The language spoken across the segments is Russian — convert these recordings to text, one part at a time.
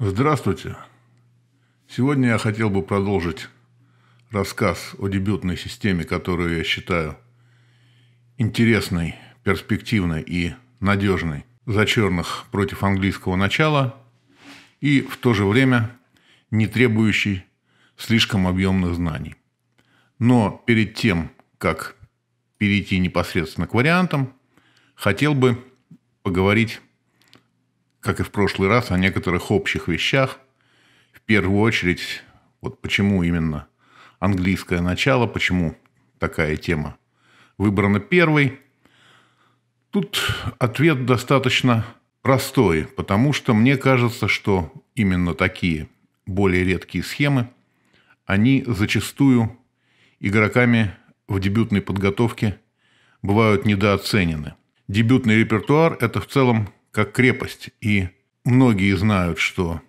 Здравствуйте! Сегодня я хотел бы продолжить рассказ о дебютной системе, которую я считаю интересной, перспективной и надежной за черных против английского начала и в то же время не требующей слишком объемных знаний. Но перед тем, как перейти непосредственно к вариантам, хотел бы поговорить как и в прошлый раз, о некоторых общих вещах. В первую очередь, вот почему именно английское начало, почему такая тема выбрана первой. Тут ответ достаточно простой, потому что мне кажется, что именно такие более редкие схемы, они зачастую игроками в дебютной подготовке бывают недооценены. Дебютный репертуар – это в целом как крепость, и многие знают, что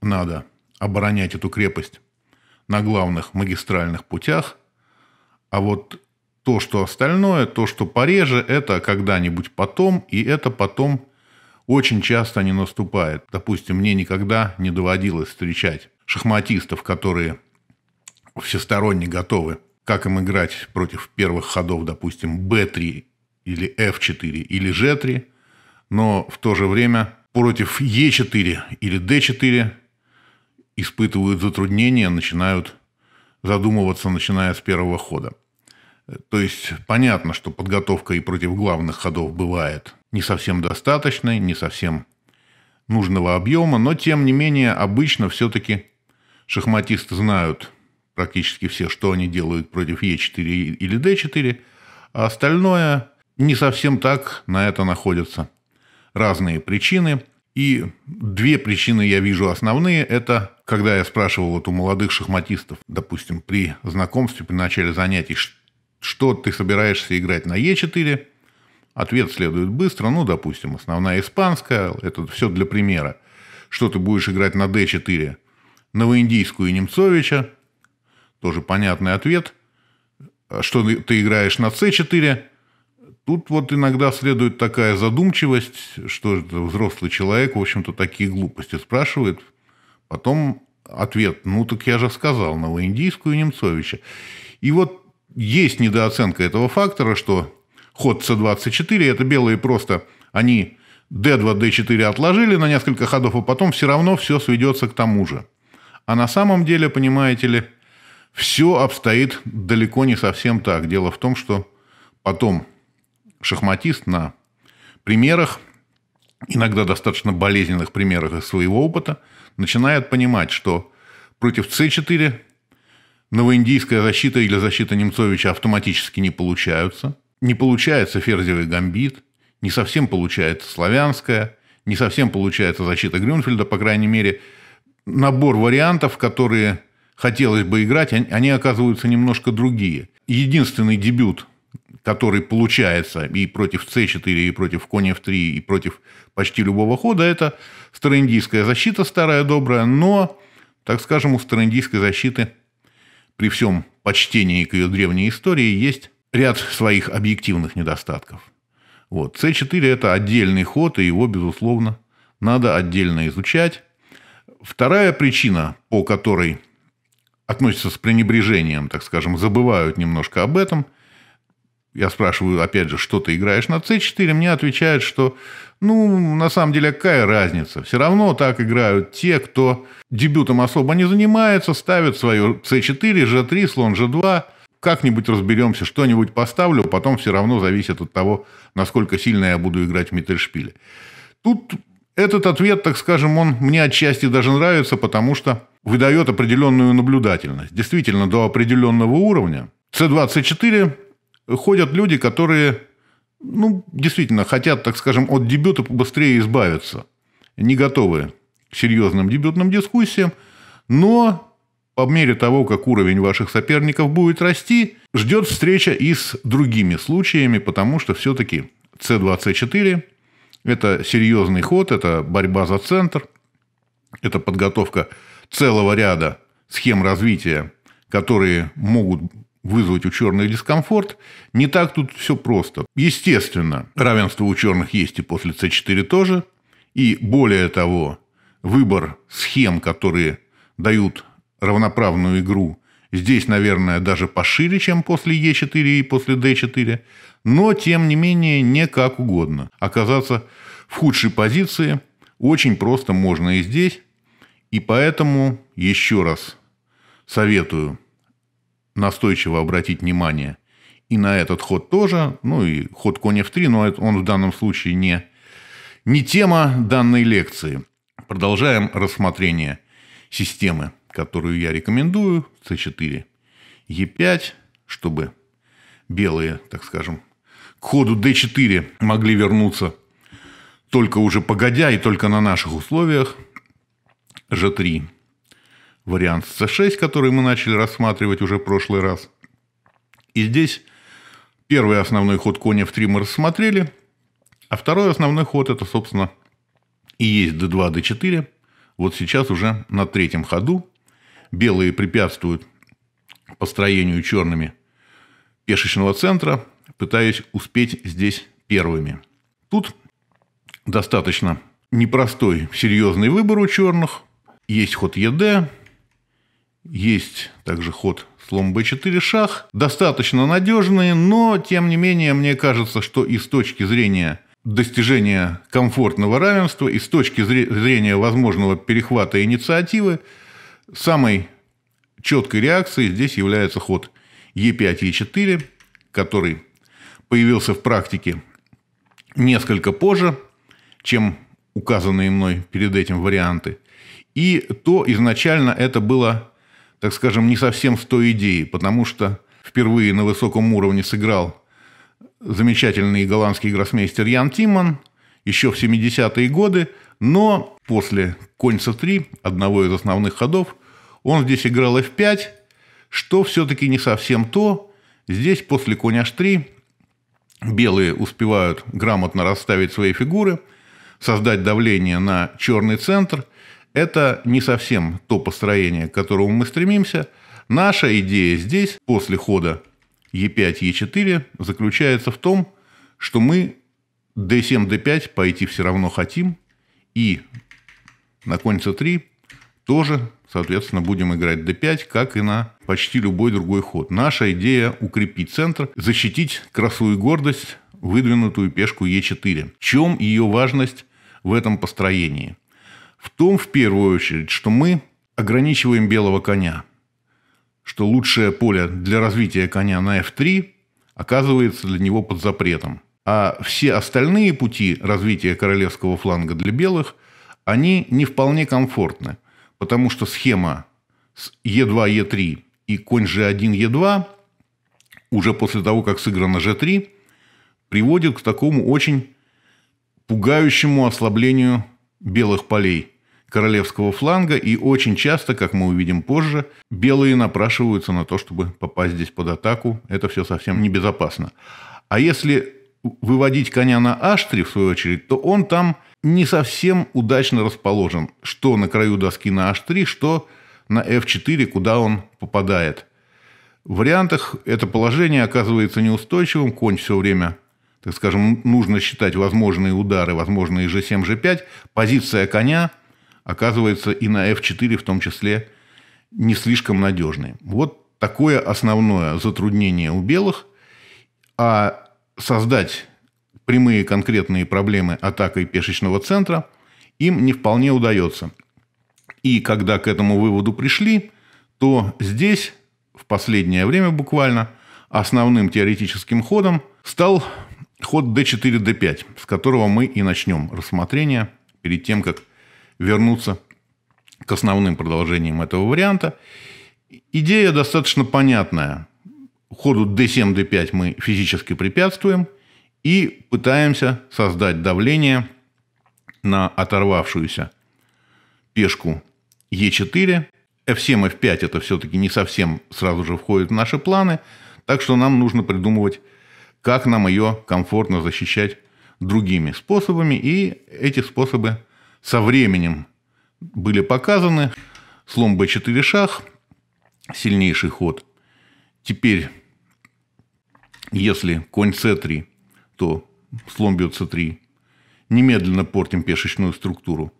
надо оборонять эту крепость на главных магистральных путях, а вот то, что остальное, то, что пореже, это когда-нибудь потом, и это потом очень часто не наступает. Допустим, мне никогда не доводилось встречать шахматистов, которые всесторонне готовы, как им играть против первых ходов, допустим, b3 или f4 или g3, но в то же время против Е4 или D4 испытывают затруднения, начинают задумываться, начиная с первого хода. Э, то есть понятно, что подготовка и против главных ходов бывает не совсем достаточной, не совсем нужного объема, но тем не менее обычно все-таки шахматисты знают практически все, что они делают против Е4 или D4, а остальное не совсем так на это находятся разные причины. И две причины я вижу основные. Это когда я спрашивал вот у молодых шахматистов, допустим, при знакомстве, при начале занятий, что ты собираешься играть на Е4, ответ следует быстро. Ну, допустим, основная испанская, это все для примера. Что ты будешь играть на д 4 Новоиндийскую и Немцовича, тоже понятный ответ. «А что ты играешь на с 4 Тут вот иногда следует такая задумчивость, что взрослый человек, в общем-то, такие глупости спрашивает. Потом ответ, ну так я же сказал, Новоиндийскую Немцовича. И вот есть недооценка этого фактора, что ход С-24, это белые просто, они D2, D4 отложили на несколько ходов, а потом все равно все сведется к тому же. А на самом деле, понимаете ли, все обстоит далеко не совсем так. Дело в том, что потом шахматист на примерах, иногда достаточно болезненных примерах из своего опыта, начинает понимать, что против c4 новоиндийская защита или защита Немцовича автоматически не получаются. Не получается ферзевый гамбит, не совсем получается славянская, не совсем получается защита Грюнфельда, по крайней мере, набор вариантов, которые хотелось бы играть, они оказываются немножко другие. Единственный дебют который получается и против c4, и против коня f3, и против почти любого хода, это староиндийская защита старая добрая, но, так скажем, у староиндийской защиты при всем почтении к ее древней истории есть ряд своих объективных недостатков. Вот. c4 – это отдельный ход, и его, безусловно, надо отдельно изучать. Вторая причина, по которой относятся с пренебрежением, так скажем, забывают немножко об этом – я спрашиваю, опять же, что ты играешь на C4, мне отвечают, что, ну, на самом деле, какая разница? Все равно так играют те, кто дебютом особо не занимается, ставят свое C4, G3, слон G2, как-нибудь разберемся, что-нибудь поставлю, потом все равно зависит от того, насколько сильно я буду играть в Миттельшпиле. Тут этот ответ, так скажем, он мне отчасти даже нравится, потому что выдает определенную наблюдательность. Действительно, до определенного уровня C24 ходят люди, которые ну, действительно хотят, так скажем, от дебюта побыстрее избавиться. Не готовы к серьезным дебютным дискуссиям, но по мере того, как уровень ваших соперников будет расти, ждет встреча и с другими случаями, потому что все-таки C2C4 – это серьезный ход, это борьба за центр, это подготовка целого ряда схем развития, которые могут вызвать у черных дискомфорт, не так тут все просто. Естественно, равенство у черных есть и после c 4 тоже. И более того, выбор схем, которые дают равноправную игру, здесь, наверное, даже пошире, чем после e 4 и после D4. Но, тем не менее, не как угодно. Оказаться в худшей позиции очень просто можно и здесь. И поэтому еще раз советую настойчиво обратить внимание и на этот ход тоже, ну и ход коня в три, но он в данном случае не, не тема данной лекции. Продолжаем рассмотрение системы, которую я рекомендую, c4, e5, чтобы белые, так скажем, к ходу d4 могли вернуться только уже погодя и только на наших условиях. g3, вариант с C6, который мы начали рассматривать уже в прошлый раз. И здесь первый основной ход коня в 3 мы рассмотрели, а второй основной ход это, собственно, и есть d2, d4. Вот сейчас уже на третьем ходу белые препятствуют построению черными пешечного центра, пытаясь успеть здесь первыми. Тут достаточно непростой, серьезный выбор у черных. Есть ход ЕД, есть также ход слон b4 шах, достаточно надежные, но тем не менее мне кажется, что и с точки зрения достижения комфортного равенства, и с точки зрения возможного перехвата инициативы, самой четкой реакцией здесь является ход e5, e4, который появился в практике несколько позже, чем указанные мной перед этим варианты. И то изначально это было так скажем, не совсем с той идеей, потому что впервые на высоком уровне сыграл замечательный голландский гроссмейстер Ян Тимман еще в 70-е годы, но после конца 3, одного из основных ходов, он здесь играл F5, что все-таки не совсем то. Здесь после коня H3 белые успевают грамотно расставить свои фигуры, создать давление на черный центр, это не совсем то построение, к которому мы стремимся. Наша идея здесь, после хода E5, E4, заключается в том, что мы D7, D5 пойти все равно хотим, и на конь C3 тоже, соответственно, будем играть D5, как и на почти любой другой ход. Наша идея – укрепить центр, защитить красу и гордость, выдвинутую пешку Е4. В чем ее важность в этом построении? В том, в первую очередь, что мы ограничиваем белого коня, что лучшее поле для развития коня на F3 оказывается для него под запретом. А все остальные пути развития королевского фланга для белых, они не вполне комфортны, потому что схема с Е2, Е3 и конь G1, Е2 уже после того, как сыграно G3, приводит к такому очень пугающему ослаблению белых полей королевского фланга, и очень часто, как мы увидим позже, белые напрашиваются на то, чтобы попасть здесь под атаку. Это все совсем небезопасно. А если выводить коня на Аштри, в свою очередь, то он там не совсем удачно расположен. Что на краю доски на H3, что на F4, куда он попадает. В вариантах это положение оказывается неустойчивым, конь все время, так скажем, нужно считать возможные удары, возможные G7, G5. Позиция коня оказывается и на F4 в том числе не слишком надежный. Вот такое основное затруднение у белых. А создать прямые конкретные проблемы атакой пешечного центра им не вполне удается. И когда к этому выводу пришли, то здесь в последнее время буквально основным теоретическим ходом стал ход d4, d5, с которого мы и начнем рассмотрение перед тем, как вернуться к основным продолжениям этого варианта. Идея достаточно понятная. Ходу D7, D5 мы физически препятствуем и пытаемся создать давление на оторвавшуюся пешку e 4 F7, F5 это все-таки не совсем сразу же входит в наши планы, так что нам нужно придумывать, как нам ее комфортно защищать другими способами, и эти способы – со временем были показаны. Слон b4 шах, сильнейший ход. Теперь, если конь c3, то слон бьет c3. Немедленно портим пешечную структуру.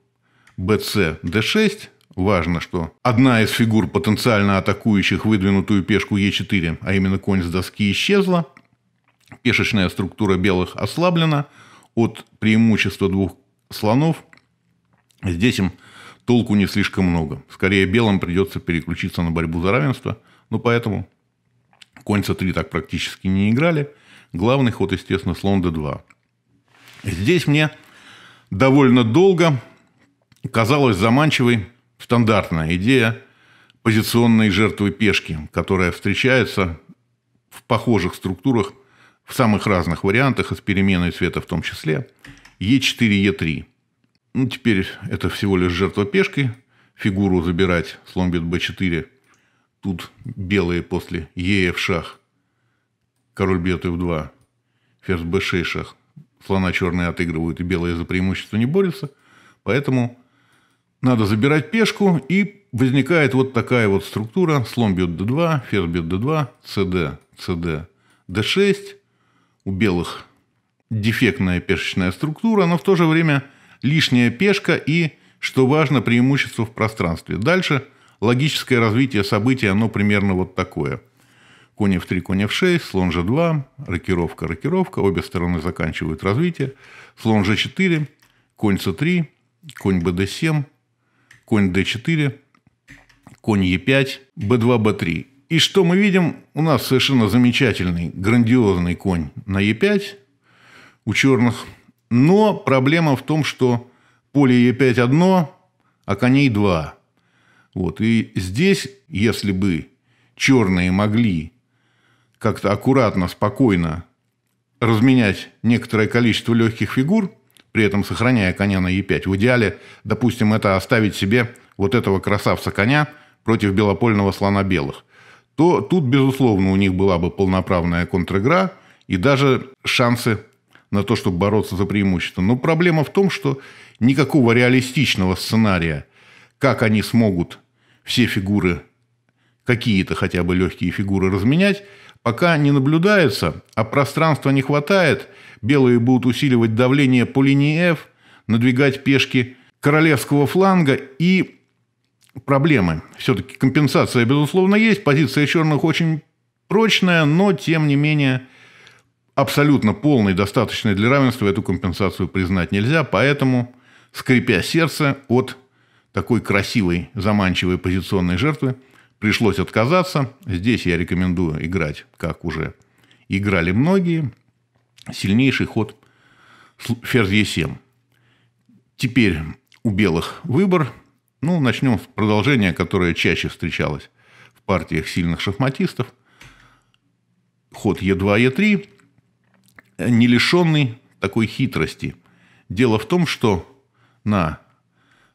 bc d6. Важно, что одна из фигур потенциально атакующих выдвинутую пешку e4, а именно конь с доски, исчезла. Пешечная структура белых ослаблена от преимущества двух слонов – Здесь им толку не слишком много. Скорее, белым придется переключиться на борьбу за равенство, но ну, поэтому конца 3 так практически не играли. Главный ход, естественно, слон d2. Здесь мне довольно долго казалась заманчивой стандартная идея позиционной жертвы пешки, которая встречается в похожих структурах в самых разных вариантах и с переменой цвета в том числе. e 4 e 3 ну, теперь это всего лишь жертва пешкой. Фигуру забирать, слон бьет b4. Тут белые после е в шах. Король бьет f2. Ферзь b6 шах. Слона черные отыгрывают, и белые за преимущество не борются. Поэтому надо забирать пешку, и возникает вот такая вот структура. Слон бьет d2, ферзь бьет d2, cd, cd, d6. У белых дефектная пешечная структура, но в то же время лишняя пешка и, что важно, преимущество в пространстве. Дальше логическое развитие событий, оно примерно вот такое. Конь f3, конь f6, слон g2, рокировка, рокировка, обе стороны заканчивают развитие. Слон g4, конь c3, конь bd7, конь d4, конь e5, b2, b3. И что мы видим? У нас совершенно замечательный, грандиозный конь на e5 у черных – но проблема в том, что поле Е5 одно, а коней два. Вот. И здесь, если бы черные могли как-то аккуратно, спокойно разменять некоторое количество легких фигур, при этом сохраняя коня на Е5, в идеале, допустим, это оставить себе вот этого красавца коня против белопольного слона белых, то тут, безусловно, у них была бы полноправная контр-игра и даже шансы на то, чтобы бороться за преимущество. Но проблема в том, что никакого реалистичного сценария, как они смогут все фигуры, какие-то хотя бы легкие фигуры разменять, пока не наблюдается, а пространства не хватает, белые будут усиливать давление по линии F, надвигать пешки королевского фланга и проблемы. Все-таки компенсация, безусловно, есть, позиция черных очень прочная, но, тем не менее, абсолютно полной, достаточной для равенства эту компенсацию признать нельзя, поэтому, скрипя сердце от такой красивой, заманчивой позиционной жертвы, пришлось отказаться. Здесь я рекомендую играть, как уже играли многие, сильнейший ход ферзь Е7. Теперь у белых выбор. Ну, начнем с продолжения, которое чаще встречалось в партиях сильных шахматистов. Ход Е2, Е3 не лишенный такой хитрости. Дело в том, что на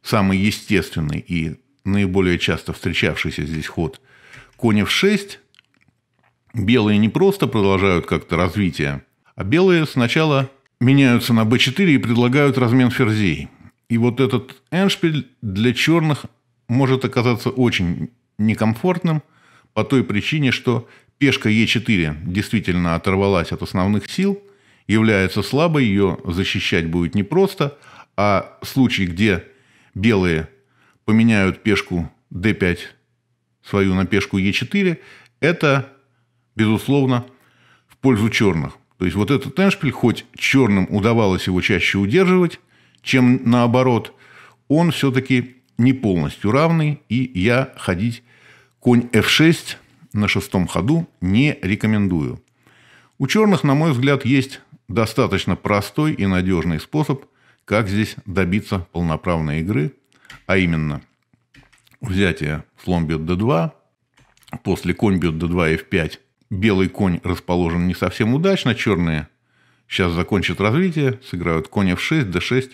самый естественный и наиболее часто встречавшийся здесь ход конев 6 белые не просто продолжают как-то развитие, а белые сначала меняются на b4 и предлагают размен ферзей. И вот этот эншпиль для черных может оказаться очень некомфортным по той причине, что пешка e4 действительно оторвалась от основных сил – является слабой, ее защищать будет непросто, а случай, где белые поменяют пешку d5 свою на пешку e4, это, безусловно, в пользу черных. То есть вот этот эншпиль, хоть черным удавалось его чаще удерживать, чем наоборот, он все-таки не полностью равный, и я ходить конь f6 на шестом ходу не рекомендую. У черных, на мой взгляд, есть Достаточно простой и надежный способ, как здесь добиться полноправной игры, а именно взятие слон бьет d2, после конь бьет d2 f5, белый конь расположен не совсем удачно, черные сейчас закончат развитие, сыграют конь f6, d6,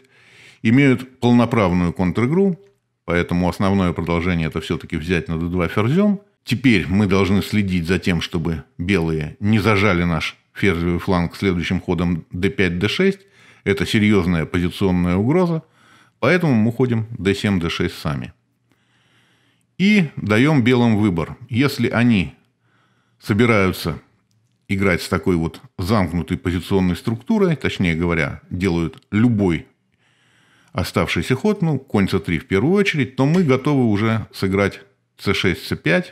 имеют полноправную контр-игру, поэтому основное продолжение это все-таки взять на d2 ферзем. Теперь мы должны следить за тем, чтобы белые не зажали наш ферзевый фланг следующим ходом d5, d6. Это серьезная позиционная угроза, поэтому мы ходим d7, d6 сами. И даем белым выбор. Если они собираются играть с такой вот замкнутой позиционной структурой, точнее говоря, делают любой оставшийся ход, ну, конь c3 в первую очередь, то мы готовы уже сыграть c6, c5.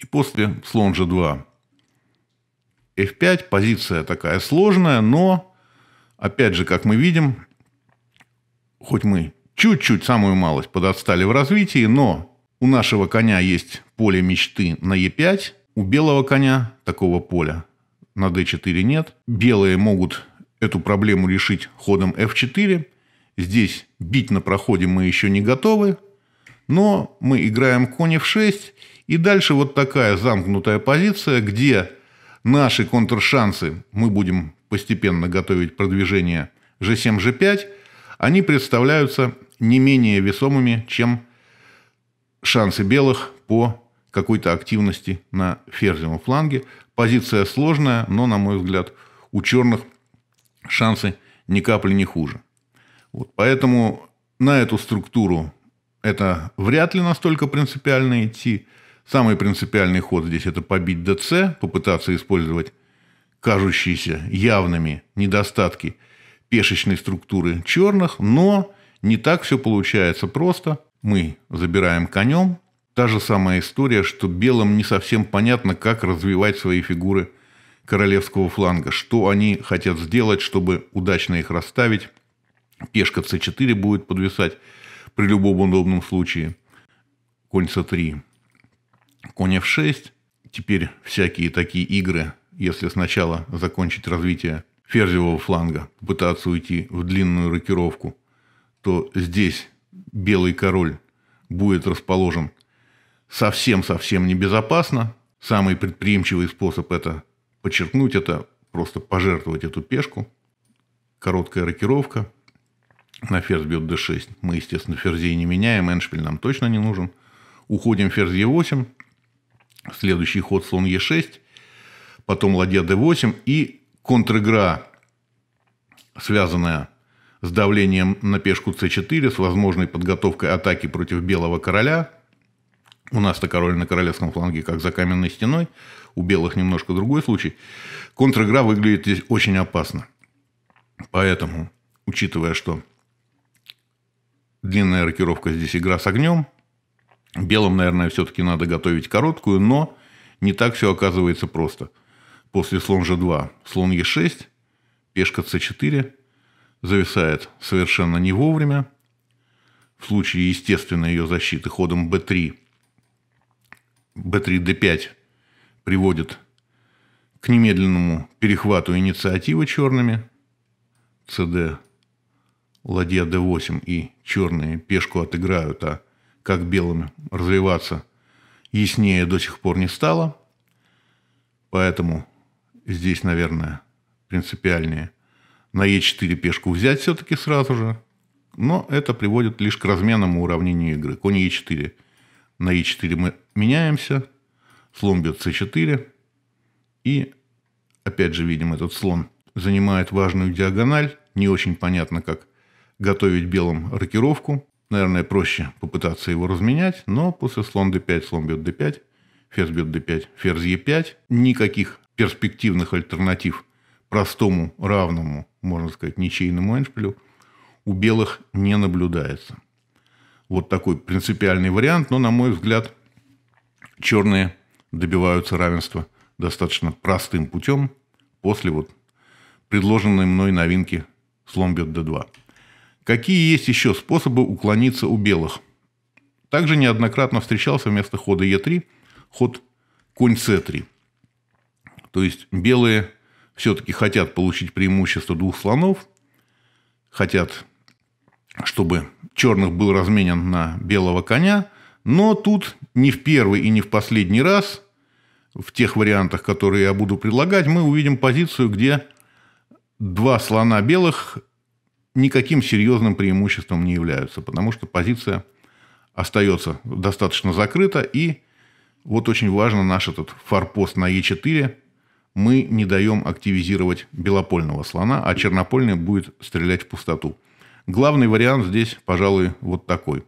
И после слон g2 f5, позиция такая сложная, но, опять же, как мы видим, хоть мы чуть-чуть, самую малость подотстали в развитии, но у нашего коня есть поле мечты на e5, у белого коня такого поля на d4 нет. Белые могут эту проблему решить ходом f4. Здесь бить на проходе мы еще не готовы, но мы играем конь f6, и дальше вот такая замкнутая позиция, где наши контршансы, мы будем постепенно готовить продвижение G7, G5, они представляются не менее весомыми, чем шансы белых по какой-то активности на ферзевом фланге. Позиция сложная, но, на мой взгляд, у черных шансы ни капли не хуже. Вот, поэтому на эту структуру это вряд ли настолько принципиально идти – Самый принципиальный ход здесь – это побить ДЦ, попытаться использовать кажущиеся явными недостатки пешечной структуры черных, но не так все получается просто. Мы забираем конем. Та же самая история, что белым не совсем понятно, как развивать свои фигуры королевского фланга, что они хотят сделать, чтобы удачно их расставить. Пешка c4 будет подвисать при любом удобном случае. Конь c3. Конь f6. Теперь всякие такие игры, если сначала закончить развитие ферзевого фланга, пытаться уйти в длинную рокировку, то здесь белый король будет расположен совсем-совсем небезопасно. Самый предприимчивый способ это подчеркнуть, это просто пожертвовать эту пешку. Короткая рокировка. На ферзь бьет d6. Мы, естественно, ферзей не меняем. Эншпиль нам точно не нужен. Уходим ферзь e8. Следующий ход слон Е6, потом ладья d8 и контр-игра, связанная с давлением на пешку c4, с возможной подготовкой атаки против белого короля. У нас-то король на королевском фланге как за каменной стеной, у белых немножко другой случай. Контр-игра выглядит здесь очень опасно. Поэтому, учитывая, что длинная рокировка здесь игра с огнем – Белым, наверное, все-таки надо готовить короткую, но не так все оказывается просто. После слон g2 слон e6, пешка c4 зависает совершенно не вовремя. В случае естественной ее защиты ходом b3, b3, d5 приводит к немедленному перехвату инициативы черными. cd, ладья d8 и черные пешку отыграют, а как белыми, развиваться яснее до сих пор не стало. Поэтому здесь, наверное, принципиальнее на Е4 пешку взять все-таки сразу же. Но это приводит лишь к разменному уравнению игры. Конь Е4. На Е4 мы меняемся. Слон бьет С4. И опять же видим этот слон занимает важную диагональ. Не очень понятно, как готовить белым рокировку. Наверное, проще попытаться его разменять, но после слон d5, слон бьет d5, ферзь бьет d5, ферзь e5. Никаких перспективных альтернатив простому, равному, можно сказать, ничейному эндшпилю у белых не наблюдается. Вот такой принципиальный вариант, но, на мой взгляд, черные добиваются равенства достаточно простым путем после вот предложенной мной новинки слон бьет d2. Какие есть еще способы уклониться у белых? Также неоднократно встречался вместо хода Е3 ход конь С3. То есть белые все-таки хотят получить преимущество двух слонов, хотят, чтобы черных был разменен на белого коня, но тут не в первый и не в последний раз, в тех вариантах, которые я буду предлагать, мы увидим позицию, где два слона белых никаким серьезным преимуществом не являются, потому что позиция остается достаточно закрыта. И вот очень важно наш этот форпост на Е4. Мы не даем активизировать белопольного слона, а чернопольный будет стрелять в пустоту. Главный вариант здесь, пожалуй, вот такой.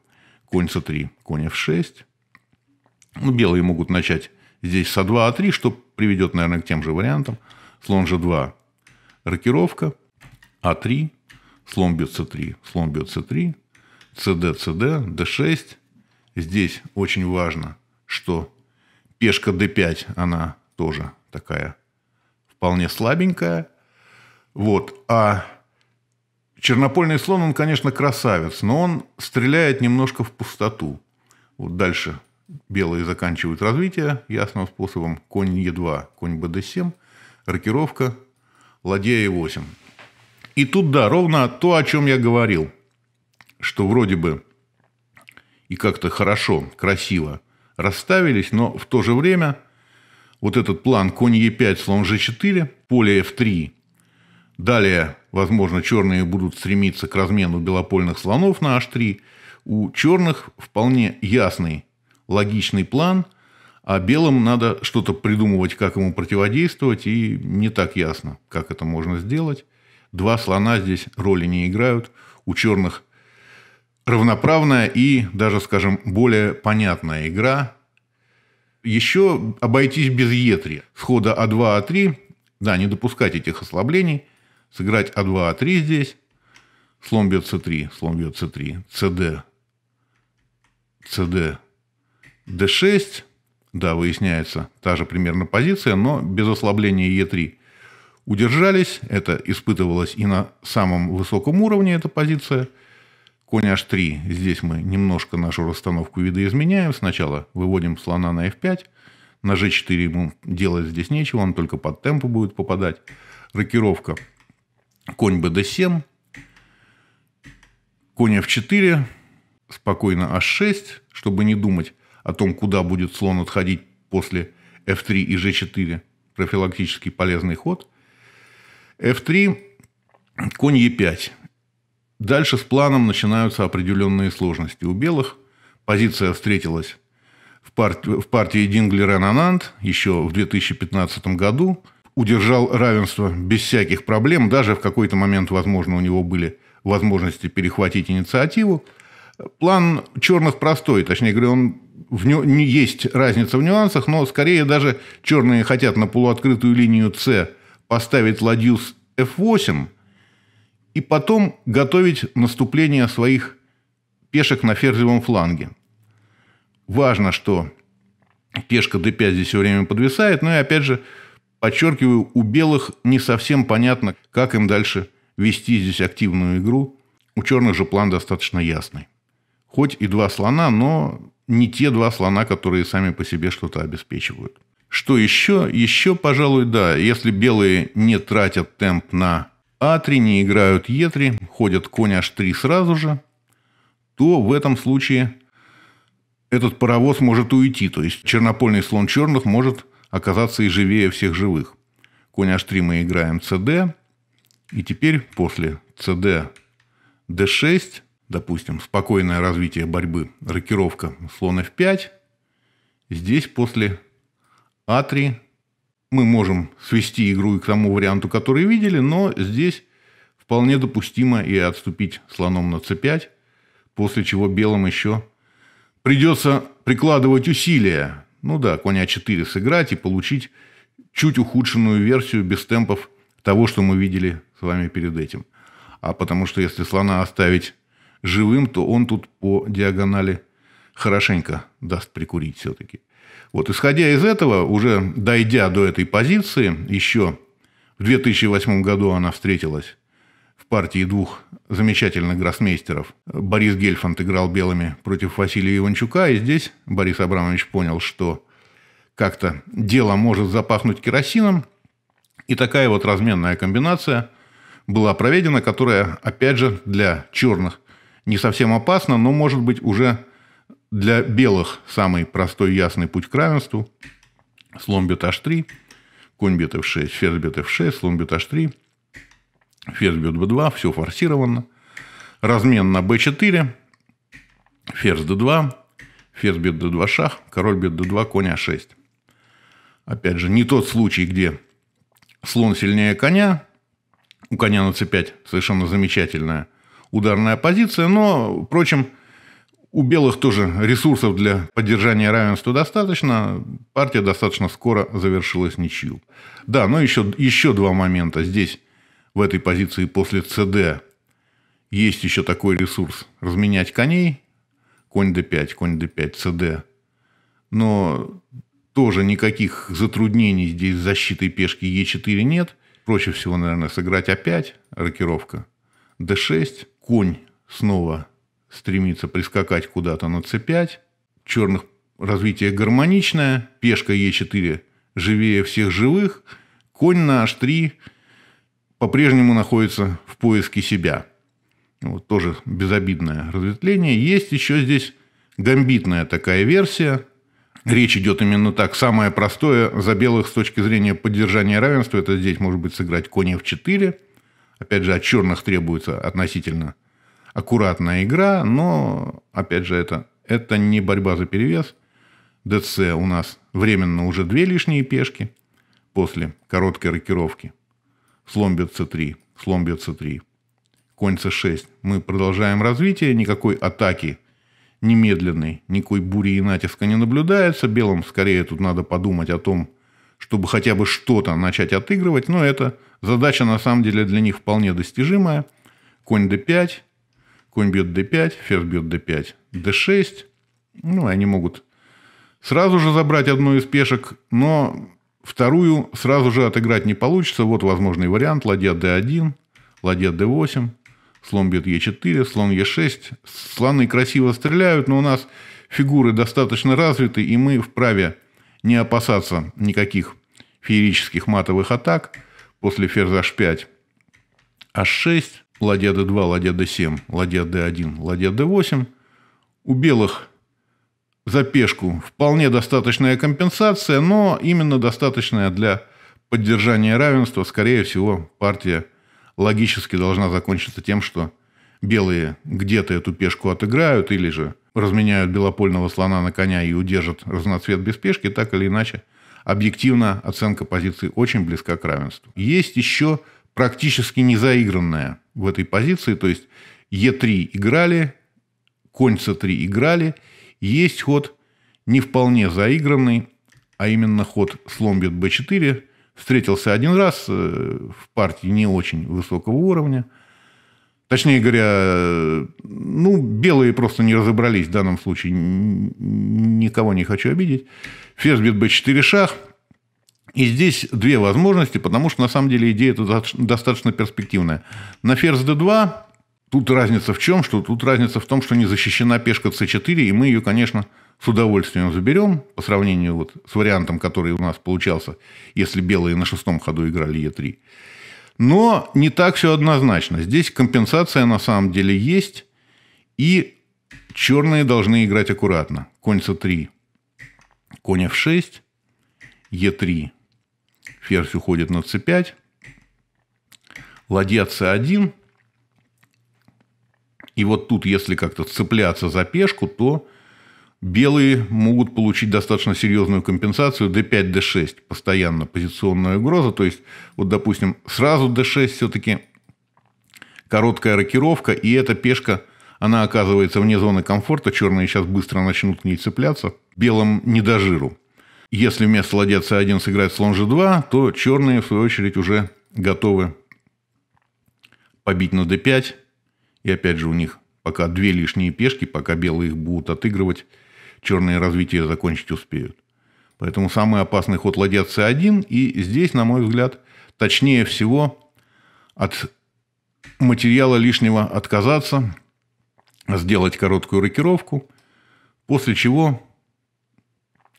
Конь С3, а конь F6. Ну, белые могут начать здесь с со 2 А3, что приведет, наверное, к тем же вариантам. Слон G2, рокировка, А3, слон бьет c3, слон бьет c3, cd, cd, d6. Здесь очень важно, что пешка d5, она тоже такая вполне слабенькая. Вот. А чернопольный слон, он, конечно, красавец, но он стреляет немножко в пустоту. Вот дальше белые заканчивают развитие ясным способом. Конь Е2, конь БД7, рокировка, ладья Е8. И тут, да, ровно то, о чем я говорил, что вроде бы и как-то хорошо, красиво расставились, но в то же время вот этот план конь Е5, слон Ж4, поле F3, далее, возможно, черные будут стремиться к размену белопольных слонов на H3, у черных вполне ясный, логичный план, а белым надо что-то придумывать, как ему противодействовать, и не так ясно, как это можно сделать. Два слона здесь роли не играют. У черных равноправная и даже, скажем, более понятная игра. Еще обойтись без Е3. Схода А2, А3. Да, не допускать этих ослаблений. Сыграть А2, А3 здесь. Слон бьет С3, слон бьет С3. СД. СД. Д6. Да, выясняется та же примерно позиция, но без ослабления Е3 удержались. Это испытывалось и на самом высоком уровне, эта позиция. Конь h3. Здесь мы немножко нашу расстановку видоизменяем. Сначала выводим слона на f5. На g4 ему делать здесь нечего, он только под темпы будет попадать. Рокировка. Конь bd7. Конь f4. Спокойно h6, чтобы не думать о том, куда будет слон отходить после f3 и g4. Профилактически полезный ход – F3, конь E5. Дальше с планом начинаются определенные сложности. У белых позиция встретилась в, парт... в партии Дингли Ренанант еще в 2015 году. Удержал равенство без всяких проблем. Даже в какой-то момент, возможно, у него были возможности перехватить инициативу. План черных простой, точнее говоря, он в ню... есть разница в нюансах, но скорее даже черные хотят на полуоткрытую линию С поставить ладью с f8 и потом готовить наступление своих пешек на ферзевом фланге. Важно, что пешка d5 здесь все время подвисает, но и опять же, подчеркиваю, у белых не совсем понятно, как им дальше вести здесь активную игру. У черных же план достаточно ясный. Хоть и два слона, но не те два слона, которые сами по себе что-то обеспечивают. Что еще? Еще, пожалуй, да, если белые не тратят темп на А3, не играют Е3, ходят конь H3 сразу же, то в этом случае этот паровоз может уйти, то есть чернопольный слон черных может оказаться и живее всех живых. Конь H3 мы играем CD, и теперь после CD D6, допустим, спокойное развитие борьбы, рокировка слона F5, здесь после а3. Мы можем свести игру и к тому варианту, который видели, но здесь вполне допустимо и отступить слоном на c5, после чего белым еще придется прикладывать усилия. Ну да, коня 4 сыграть и получить чуть ухудшенную версию без темпов того, что мы видели с вами перед этим. А потому что если слона оставить живым, то он тут по диагонали хорошенько даст прикурить все-таки. Вот, исходя из этого, уже дойдя до этой позиции, еще в 2008 году она встретилась в партии двух замечательных гроссмейстеров. Борис Гельфанд играл белыми против Василия Иванчука, и здесь Борис Абрамович понял, что как-то дело может запахнуть керосином, и такая вот разменная комбинация была проведена, которая, опять же, для черных не совсем опасна, но, может быть, уже для белых самый простой ясный путь к равенству. Слон бьет h3, конь бьет f6, ферзь бьет f6, слон бьет h3, ферзь бьет b2, все форсировано. Размен на b4, ферзь d2, ферзь бьет d2 шах, король бьет d2, конь а6. Опять же, не тот случай, где слон сильнее коня, у коня на c5 совершенно замечательная ударная позиция, но, впрочем, у белых тоже ресурсов для поддержания равенства достаточно. Партия достаточно скоро завершилась ничью. Да, но еще, еще два момента здесь, в этой позиции после ЦД. Есть еще такой ресурс – разменять коней. Конь d5, конь d5, ЦД. Но тоже никаких затруднений здесь с защитой пешки e 4 нет. Проще всего, наверное, сыграть А5, рокировка. d6, конь снова стремится прискакать куда-то на c5. Черных развитие гармоничное. Пешка e4 живее всех живых. Конь на h3 по-прежнему находится в поиске себя. Вот тоже безобидное разветвление. Есть еще здесь гамбитная такая версия. Речь идет именно так. Самое простое за белых с точки зрения поддержания равенства, это здесь может быть сыграть конь f4. Опять же, от черных требуется относительно аккуратная игра, но, опять же, это, это не борьба за перевес. ДЦ у нас временно уже две лишние пешки после короткой рокировки. Слон бьет c3, слон бьет c3. Конь c6. Мы продолжаем развитие, никакой атаки немедленной, никакой бури и натиска не наблюдается. Белым скорее тут надо подумать о том, чтобы хотя бы что-то начать отыгрывать, но это задача на самом деле для них вполне достижимая. Конь d5, Конь бьет d5, ферзь бьет d5, d6. Ну, они могут сразу же забрать одну из пешек, но вторую сразу же отыграть не получится. Вот возможный вариант. Ладья d1, ладья d8, слон бьет e4, слон e6. Слоны красиво стреляют, но у нас фигуры достаточно развиты, и мы вправе не опасаться никаких феерических матовых атак после ферзь h5, h6 ладья d2, ладья d7, ладья d1, ладья d8. У белых за пешку вполне достаточная компенсация, но именно достаточная для поддержания равенства. Скорее всего, партия логически должна закончиться тем, что белые где-то эту пешку отыграют или же разменяют белопольного слона на коня и удержат разноцвет без пешки, так или иначе, объективно оценка позиции очень близка к равенству. Есть еще практически незаигранная в этой позиции. То есть Е3 играли, конь С3 играли. Есть ход не вполне заигранный, а именно ход слон бьет Б4. Встретился один раз э, в партии не очень высокого уровня. Точнее говоря, э, ну, белые просто не разобрались в данном случае. Никого не хочу обидеть. Ферзь бьет b4 шах. И здесь две возможности, потому что на самом деле идея это достаточно перспективная. На Ферзь d2 тут разница в чем? Что тут разница в том, что не защищена пешка c4, и мы ее, конечно, с удовольствием заберем по сравнению вот с вариантом, который у нас получался, если белые на шестом ходу играли e3. Но не так все однозначно. Здесь компенсация на самом деле есть, и черные должны играть аккуратно. Конь c3, конь f6, e3, ферзь уходит на c5, ладья c1. И вот тут, если как-то цепляться за пешку, то белые могут получить достаточно серьезную компенсацию d5, d6, постоянно позиционная угроза. То есть, вот, допустим, сразу d6 все-таки короткая рокировка, и эта пешка, она оказывается вне зоны комфорта. Черные сейчас быстро начнут к ней цепляться. Белым не до жиру. Если вместо ладья c1 сыграть слон g2, то черные, в свою очередь, уже готовы побить на d5. И опять же у них пока две лишние пешки, пока белые их будут отыгрывать, черные развитие закончить успеют. Поэтому самый опасный ход ладья c1. И здесь, на мой взгляд, точнее всего от материала лишнего отказаться, сделать короткую рокировку, после чего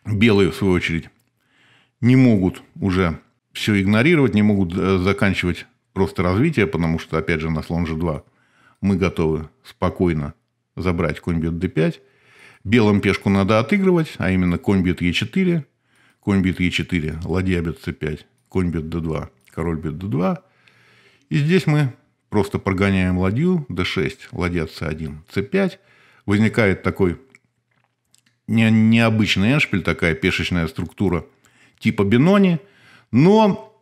белые, в свою очередь, не могут уже все игнорировать, не могут э, заканчивать просто развитие, потому что, опять же, на слон g2 мы готовы спокойно забрать конь бьет d5. Белым пешку надо отыгрывать, а именно конь бьет e4, конь бьет e4, ладья бьет c5, конь бьет d2, король бьет d2. И здесь мы просто прогоняем ладью d6, ладья c1, c5. Возникает такой не, необычный эншпиль, такая пешечная структура типа Бинони. Но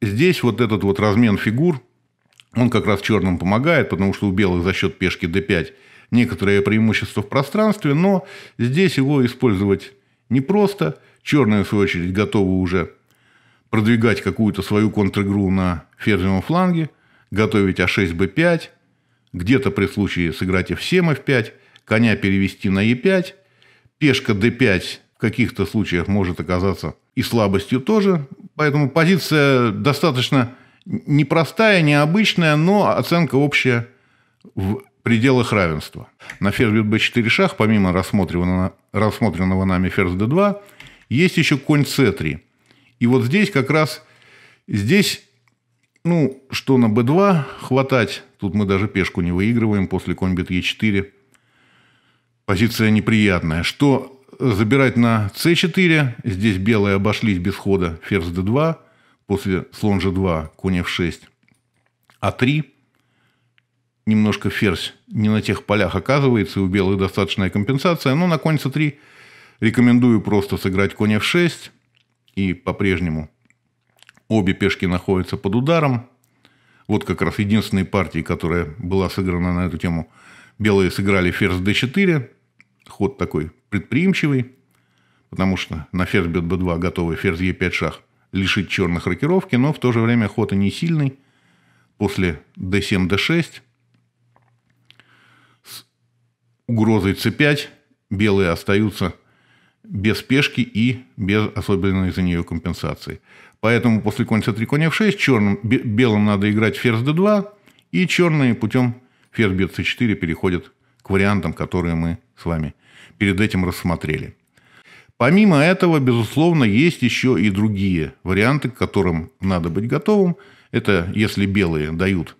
здесь вот этот вот размен фигур, он как раз черным помогает, потому что у белых за счет пешки d5 некоторое преимущество в пространстве, но здесь его использовать непросто. Черные, в свою очередь, готовы уже продвигать какую-то свою контр-игру на ферзевом фланге, готовить а6, b5, где-то при случае сыграть f7, f5, коня перевести на e5, пешка d5 в каких-то случаях может оказаться и слабостью тоже. Поэтому позиция достаточно непростая, необычная, но оценка общая в пределах равенства. На ферзь b4 шах, помимо рассмотренного, рассмотренного нами ферзь d2, есть еще конь c3. И вот здесь как раз, здесь, ну, что на b2 хватать, тут мы даже пешку не выигрываем после конь b e4. Позиция неприятная. Что забирать на c4? Здесь белые обошлись без хода ферзь d2. После слон g2, конь f6. А3. Немножко ферзь не на тех полях оказывается. И у белых достаточная компенсация. Но на конь c3 рекомендую просто сыграть конь f6. И по-прежнему обе пешки находятся под ударом. Вот как раз единственной партии, которая была сыграна на эту тему. Белые сыграли ферзь d4 ход такой предприимчивый, потому что на ферзь бьет b2 готовый ферзь e5 шах лишить черных рокировки, но в то же время ход и не сильный. После d7, d6 с угрозой c5 белые остаются без пешки и без особенной за нее компенсации. Поэтому после конь c3, конь f6 черным, белым надо играть ферзь d2, и черные путем ферзь бьет c4 переходят к вариантам, которые мы с вами перед этим рассмотрели. Помимо этого, безусловно, есть еще и другие варианты, к которым надо быть готовым. Это если белые дают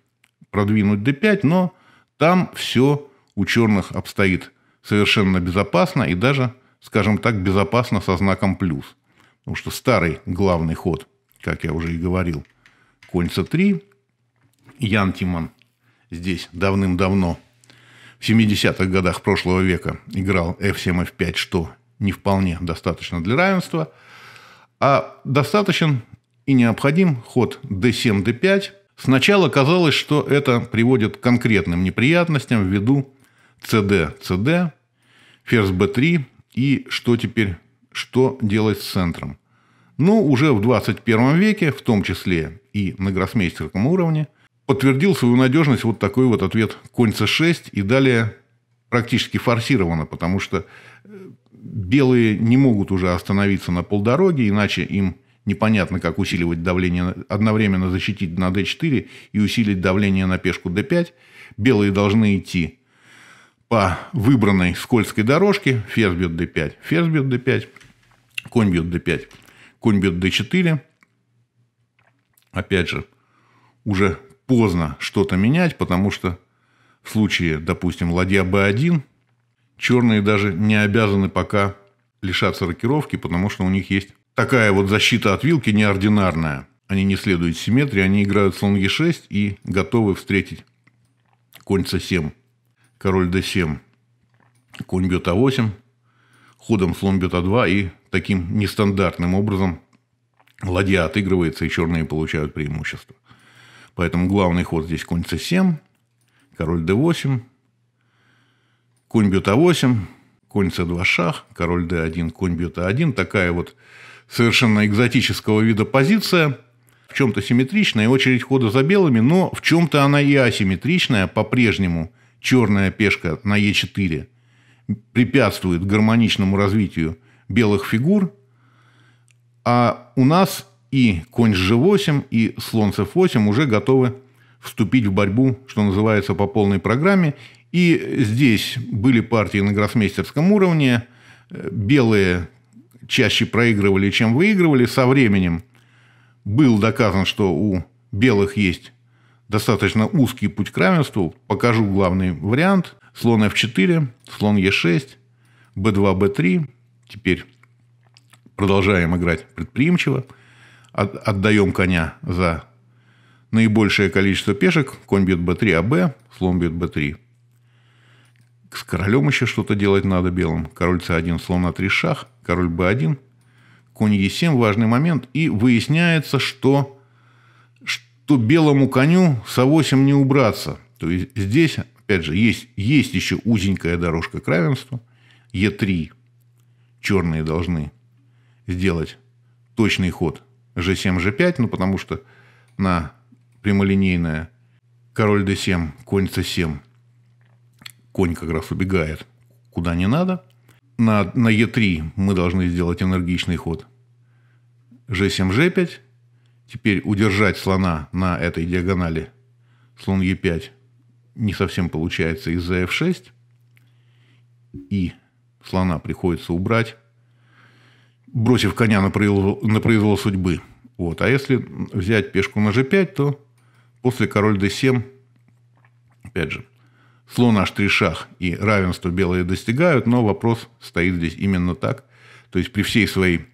продвинуть D5, но там все у черных обстоит совершенно безопасно и даже, скажем так, безопасно со знаком плюс. Потому что старый главный ход, как я уже и говорил, конь c3, Ян Тиман здесь давным-давно 70-х годах прошлого века играл F7, F5, что не вполне достаточно для равенства, а достаточен и необходим ход D7, D5. Сначала казалось, что это приводит к конкретным неприятностям ввиду CD, CD, ферзь B3 и что теперь, что делать с центром. Но ну, уже в 21 веке, в том числе и на гроссмейстерском уровне, подтвердил свою надежность вот такой вот ответ конь c6 и далее практически форсировано, потому что э, белые не могут уже остановиться на полдороге, иначе им непонятно, как усиливать давление, одновременно защитить на d4 и усилить давление на пешку d5. Белые должны идти по выбранной скользкой дорожке. Ферзь бьет d5, ферзь бьет d5, конь бьет d5, конь бьет d4. Опять же, уже поздно что-то менять, потому что в случае, допустим, ладья b 1 черные даже не обязаны пока лишаться рокировки, потому что у них есть такая вот защита от вилки неординарная. Они не следуют симметрии, они играют слон Е6 и готовы встретить конь c 7 король d 7 конь бьет А8, ходом слон бьет А2 и таким нестандартным образом ладья отыгрывается и черные получают преимущество. Поэтому главный ход здесь конь c7, король d8, конь бьет a 8 конь c2 шах, король d1, конь бьет a 1 Такая вот совершенно экзотического вида позиция, в чем-то симметричная, очередь хода за белыми, но в чем-то она и асимметричная по-прежнему. Черная пешка на e4 препятствует гармоничному развитию белых фигур, а у нас и конь с G8, и слон с F8 уже готовы вступить в борьбу, что называется, по полной программе. И здесь были партии на гроссмейстерском уровне. Э, белые чаще проигрывали, чем выигрывали. Со временем был доказан, что у белых есть достаточно узкий путь к равенству. Покажу главный вариант. Слон F4, слон E6, B2, B3. Теперь продолжаем играть предприимчиво от, отдаем коня за наибольшее количество пешек, конь бьет b3, а b, слон бьет b3. С королем еще что-то делать надо белым. Король c1, слон на 3 шах, король b1, конь e7, важный момент. И выясняется, что, что белому коню с a8 не убраться. То есть здесь, опять же, есть, есть еще узенькая дорожка к равенству. e3 черные должны сделать точный ход g7, g5, ну потому что на прямолинейное король d7, конь c7, конь как раз убегает куда не надо. На, на e3 мы должны сделать энергичный ход g7, g5. Теперь удержать слона на этой диагонали слон e5 не совсем получается из-за f6. И слона приходится убрать бросив коня на произвол, на произвол судьбы. Вот. А если взять пешку на g5, то после король d7, опять же, слон h3 шах и равенство белые достигают, но вопрос стоит здесь именно так. То есть при всей своей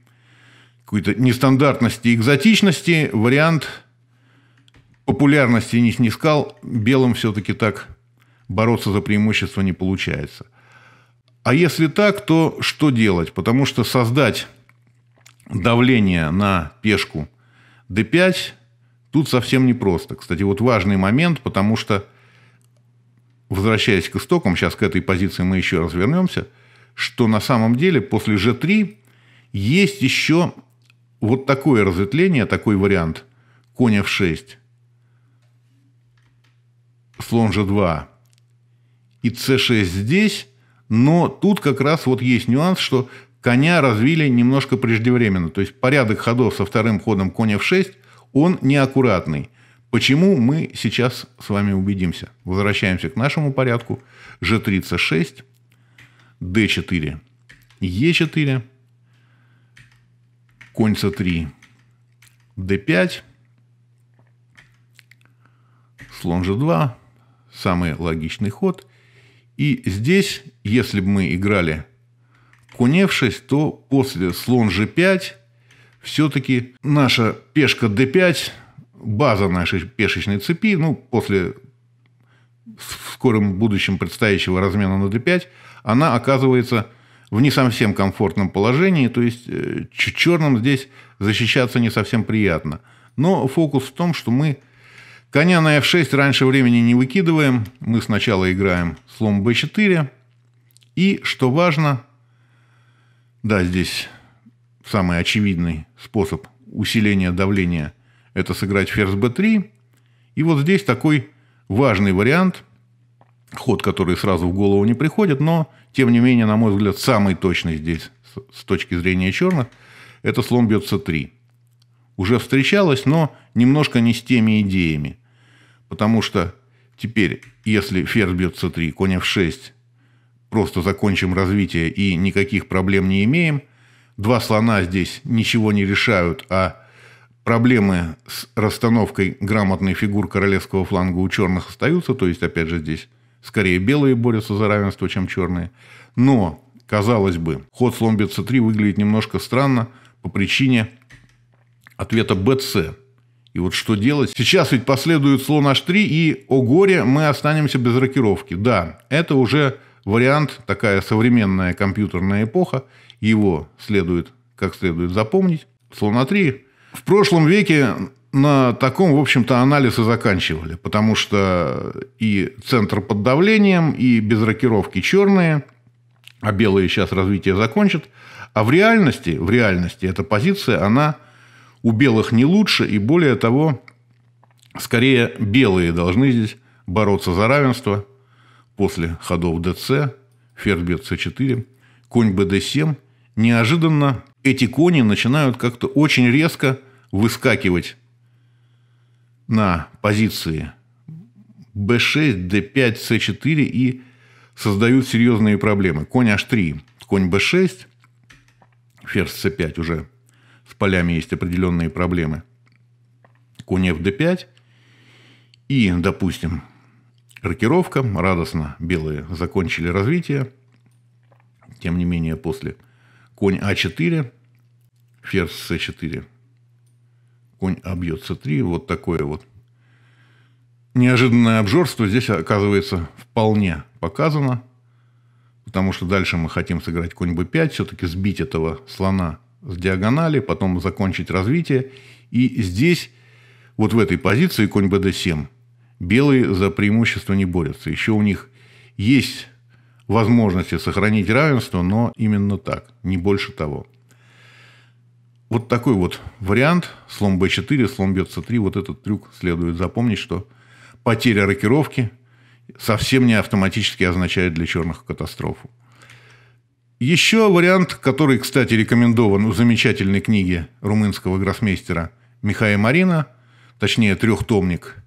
какой-то нестандартности и экзотичности вариант популярности не снискал, белым все-таки так бороться за преимущество не получается. А если так, то что делать? Потому что создать давление на пешку d5 тут совсем непросто. Кстати, вот важный момент, потому что, возвращаясь к истокам, сейчас к этой позиции мы еще раз вернемся, что на самом деле после g3 есть еще вот такое разветвление, такой вариант коня f6, слон g2 и c6 здесь, но тут как раз вот есть нюанс, что коня развили немножко преждевременно. То есть порядок ходов со вторым ходом коня в 6, он неаккуратный. Почему мы сейчас с вами убедимся? Возвращаемся к нашему порядку. G36, D4, E4, конь C3, D5, слон G2, самый логичный ход. И здесь, если бы мы играли Куневшись, то после слон g5 все-таки наша пешка d5, база нашей пешечной цепи, ну, после в скором будущем предстоящего размена на d5, она оказывается в не совсем комфортном положении, то есть э, черным здесь защищаться не совсем приятно. Но фокус в том, что мы коня на f6 раньше времени не выкидываем, мы сначала играем слон b4, и, что важно, да, здесь самый очевидный способ усиления давления – это сыграть ферзь b3. И вот здесь такой важный вариант, ход, который сразу в голову не приходит, но, тем не менее, на мой взгляд, самый точный здесь с точки зрения черных – это слон бьет c3. Уже встречалось, но немножко не с теми идеями. Потому что теперь, если ферзь бьет c3, конь f6, просто закончим развитие и никаких проблем не имеем. Два слона здесь ничего не решают, а проблемы с расстановкой грамотной фигур королевского фланга у черных остаются, то есть, опять же, здесь скорее белые борются за равенство, чем черные. Но, казалось бы, ход слон bc3 выглядит немножко странно по причине ответа bc. И вот что делать? Сейчас ведь последует слон h3, и, о горе, мы останемся без рокировки. Да, это уже вариант, такая современная компьютерная эпоха, его следует как следует запомнить. Словно 3 в прошлом веке на таком, в общем-то, анализы заканчивали, потому что и центр под давлением, и без рокировки черные, а белые сейчас развитие закончат. А в реальности, в реальности эта позиция, она у белых не лучше, и более того, скорее белые должны здесь бороться за равенство, после ходов ДЦ, ферзь c 4 конь БД7, неожиданно эти кони начинают как-то очень резко выскакивать на позиции b6, d5, c4 и создают серьезные проблемы. Конь h3, конь b6, ферзь c5 уже с полями есть определенные проблемы. Конь f d5 и, допустим, Рокировка, радостно белые закончили развитие. Тем не менее, после конь А4, ферзь С4, конь А С3, вот такое вот неожиданное обжорство здесь оказывается вполне показано, потому что дальше мы хотим сыграть конь б 5 все-таки сбить этого слона с диагонали, потом закончить развитие. И здесь, вот в этой позиции, конь bd7 белые за преимущество не борются. Еще у них есть возможности сохранить равенство, но именно так, не больше того. Вот такой вот вариант. Слон b4, слон бьет c3. Вот этот трюк следует запомнить, что потеря рокировки совсем не автоматически означает для черных катастрофу. Еще вариант, который, кстати, рекомендован в замечательной книге румынского гроссмейстера Михая Марина, точнее, трехтомник –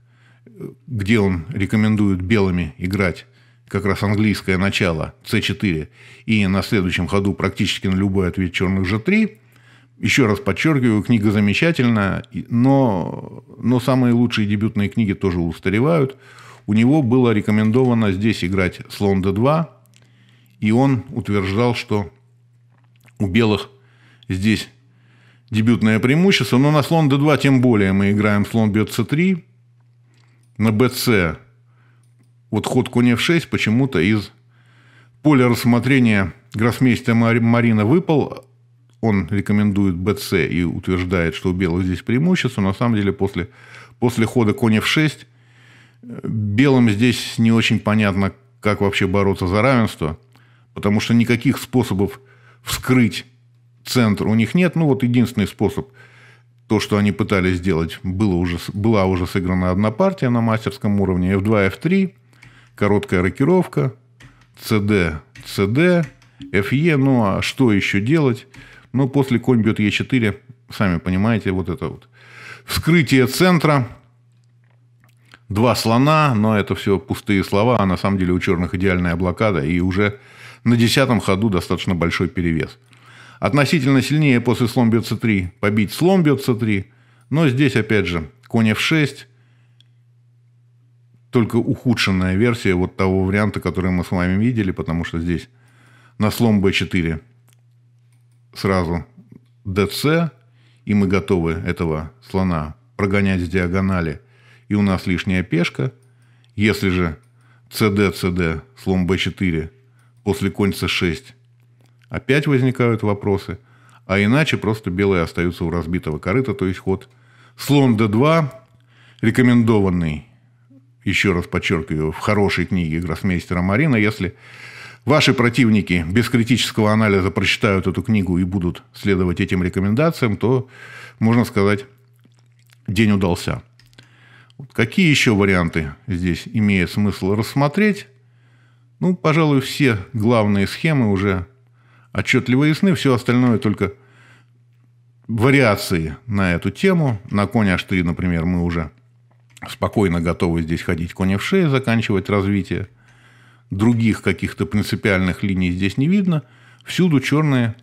где он рекомендует белыми играть как раз английское начало c4 и на следующем ходу практически на любой ответ черных g3. Еще раз подчеркиваю, книга замечательная но, но самые лучшие дебютные книги тоже устаревают. У него было рекомендовано здесь играть слон d2, и он утверждал, что у белых здесь дебютное преимущество, но на слон d2 тем более мы играем слон бьет c3, на БЦ вот ход коня в 6 почему-то из поля рассмотрения гроссмейстера Марина выпал. Он рекомендует БЦ и утверждает, что у белых здесь преимущество. На самом деле после, после хода коня в 6 э, белым здесь не очень понятно, как вообще бороться за равенство, потому что никаких способов вскрыть центр у них нет. Ну вот единственный способ – то, что они пытались сделать, было уже, была уже сыграна одна партия на мастерском уровне. F2, F3, короткая рокировка, CD, CD, FE. Ну, а что еще делать? Ну, после конь бьет Е4, сами понимаете, вот это вот. Вскрытие центра, два слона, но это все пустые слова, а на самом деле у черных идеальная блокада и уже на десятом ходу достаточно большой перевес – Относительно сильнее после слон бьется 3. Побить слон бьется 3. Но здесь, опять же, конь f6. Только ухудшенная версия вот того варианта, который мы с вами видели, потому что здесь на слон b4 сразу dc, и мы готовы этого слона прогонять с диагонали, и у нас лишняя пешка. Если же cd, cd, слон b4, после конь c6, Опять возникают вопросы. А иначе просто белые остаются у разбитого корыта, то есть ход. Слон D2 рекомендованный, еще раз подчеркиваю, в хорошей книге гроссмейстера Марина, если Ваши противники без критического анализа прочитают эту книгу и будут следовать этим рекомендациям, то, можно сказать, день удался. Какие еще варианты здесь имеет смысл рассмотреть? Ну, пожалуй, все главные схемы уже Отчетливо ясны все остальное только вариации на эту тему. На коне H3, например, мы уже спокойно готовы здесь ходить коня в шее, заканчивать развитие. Других каких-то принципиальных линий здесь не видно. Всюду черные,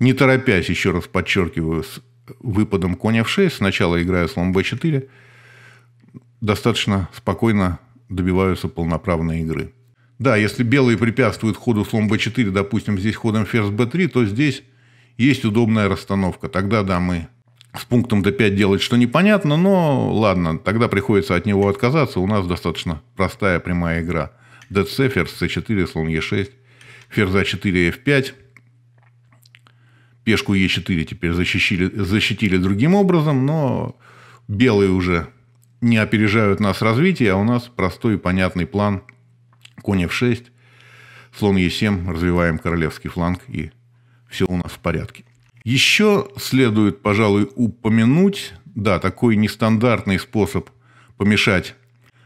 не торопясь, еще раз подчеркиваю, с выпадом коня в 6 сначала играя слон B4, достаточно спокойно добиваются полноправной игры. Да, если белые препятствуют ходу слон b4, допустим, здесь ходом ферзь b3, то здесь есть удобная расстановка. Тогда, да, мы с пунктом d5 делать что непонятно, но ладно, тогда приходится от него отказаться. У нас достаточно простая прямая игра. dc, ферзь c4, слон e6, ферзь a4, а f5. Пешку e4 теперь защитили, защитили другим образом, но белые уже не опережают нас развитие, а у нас простой и понятный план – конь f6, слон e7, развиваем королевский фланг, и все у нас в порядке. Еще следует, пожалуй, упомянуть, да, такой нестандартный способ помешать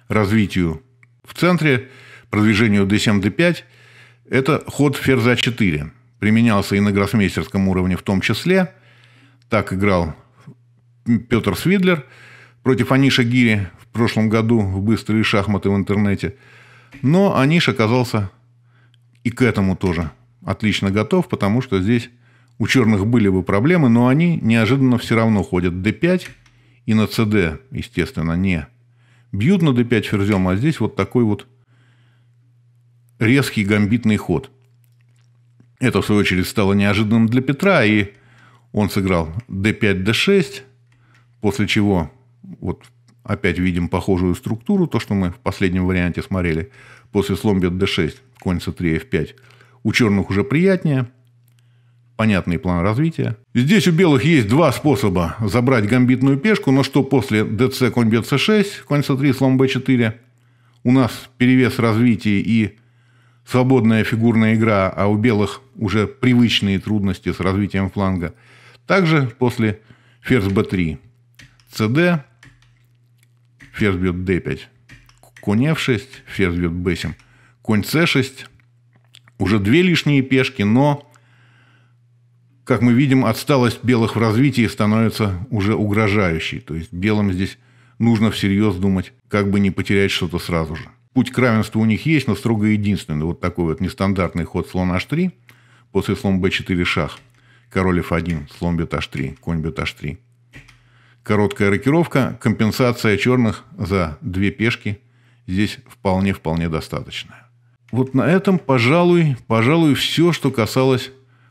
развитию в центре, продвижению d7, d5, это ход ферза 4. Применялся и на гроссмейстерском уровне в том числе. Так играл Петр Свидлер против Аниша Гири в прошлом году в «Быстрые шахматы» в интернете – но Аниш оказался и к этому тоже отлично готов, потому что здесь у черных были бы проблемы, но они неожиданно все равно ходят D5 и на CD, естественно, не. Бьют на D5 ферзем, а здесь вот такой вот резкий гамбитный ход. Это, в свою очередь, стало неожиданным для Петра, и он сыграл D5, D6, после чего вот Опять видим похожую структуру, то, что мы в последнем варианте смотрели. После слон d6, конь c3, f5. У черных уже приятнее. Понятный план развития. Здесь у белых есть два способа забрать гамбитную пешку, но что после dc конь бьет c6, конь c3, слон b4. У нас перевес развития и свободная фигурная игра, а у белых уже привычные трудности с развитием фланга. Также после ферзь b3, cd, ферзь бьет d5, конь f6, ферзь бьет b7, конь c6. Уже две лишние пешки, но, как мы видим, отсталость белых в развитии становится уже угрожающей. То есть белым здесь нужно всерьез думать, как бы не потерять что-то сразу же. Путь к равенству у них есть, но строго единственный. Вот такой вот нестандартный ход слон h3, после слон b4 шах, король f1, слон бьет h3, конь бьет h3. Короткая рокировка, компенсация черных за две пешки здесь вполне-вполне достаточная. Вот на этом, пожалуй, пожалуй, все, что касалось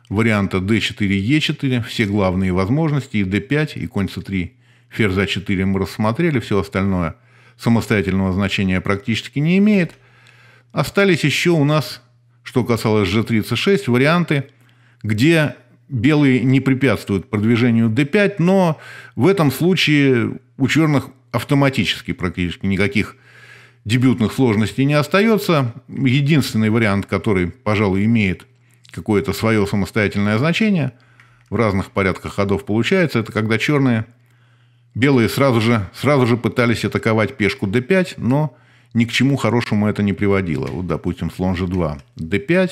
варианта d4e4, все главные возможности, и d5, и конь c3, ферзь a4 мы рассмотрели, все остальное самостоятельного значения практически не имеет. Остались еще у нас, что касалось g3, c6, варианты, где белые не препятствуют продвижению D5, но в этом случае у черных автоматически практически никаких дебютных сложностей не остается. Единственный вариант, который, пожалуй, имеет какое-то свое самостоятельное значение, в разных порядках ходов получается, это когда черные, белые сразу же, сразу же пытались атаковать пешку d5, но ни к чему хорошему это не приводило. Вот, допустим, слон g2, d5,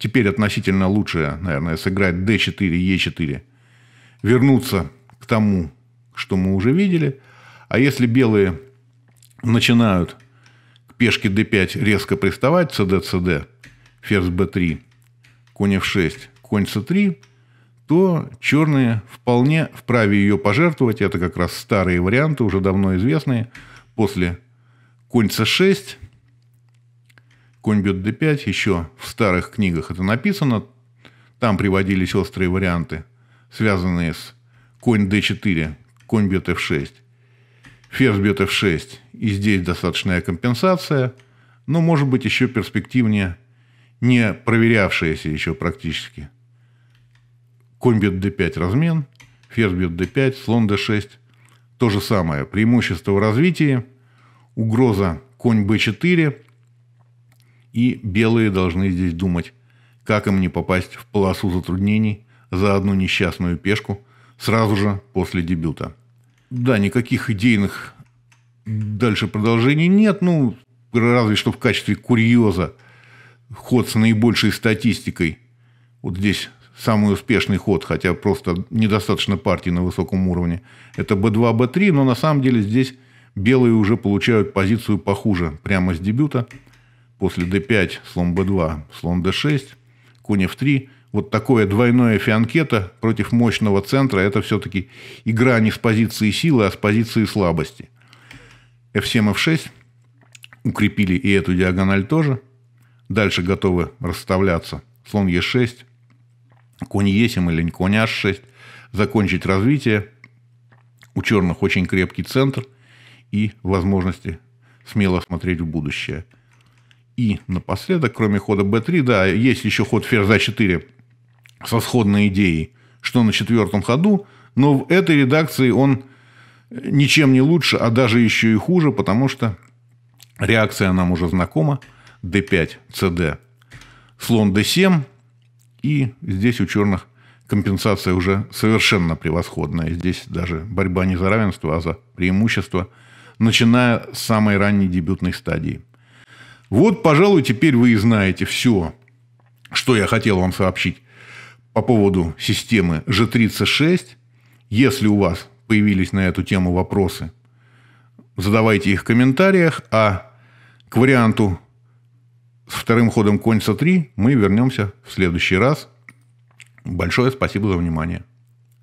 теперь относительно лучшее, наверное, сыграть d4, e4. Вернуться к тому, что мы уже видели. А если белые начинают к пешке d5 резко приставать, cd, cd, ферзь b3, конь f6, конь c3, то черные вполне вправе ее пожертвовать. Это как раз старые варианты, уже давно известные. После конь c6, Конь бьет d5, еще в старых книгах это написано, там приводились острые варианты, связанные с конь d4, конь бьет f6, ферзь бьет f6, и здесь достаточная компенсация, но может быть еще перспективнее, не проверявшаяся еще практически. Конь бьет d5 размен, ферзь бьет d5, слон d6. То же самое, преимущество в развитии, угроза конь b4, и белые должны здесь думать, как им не попасть в полосу затруднений за одну несчастную пешку сразу же после дебюта. Да, никаких идейных дальше продолжений нет, ну, разве что в качестве курьеза ход с наибольшей статистикой. Вот здесь самый успешный ход, хотя просто недостаточно партий на высоком уровне. Это b2, b3, но на самом деле здесь белые уже получают позицию похуже прямо с дебюта – после d5, слон b2, слон d6, конь f3. Вот такое двойное фианкета против мощного центра – это все-таки игра не с позиции силы, а с позиции слабости. f7, f6 укрепили и эту диагональ тоже. Дальше готовы расставляться слон e6, конь e7 или конь h6, а закончить развитие. У черных очень крепкий центр и возможности смело смотреть в будущее – и напоследок, кроме хода b3, да, есть еще ход ферзь a4 а со сходной идеей, что на четвертом ходу, но в этой редакции он ничем не лучше, а даже еще и хуже, потому что реакция нам уже знакома. d5, cd, слон d7, и здесь у черных компенсация уже совершенно превосходная. Здесь даже борьба не за равенство, а за преимущество, начиная с самой ранней дебютной стадии – вот, пожалуй, теперь вы и знаете все, что я хотел вам сообщить по поводу системы G36. Если у вас появились на эту тему вопросы, задавайте их в комментариях, а к варианту с вторым ходом конца С3 мы вернемся в следующий раз. Большое спасибо за внимание.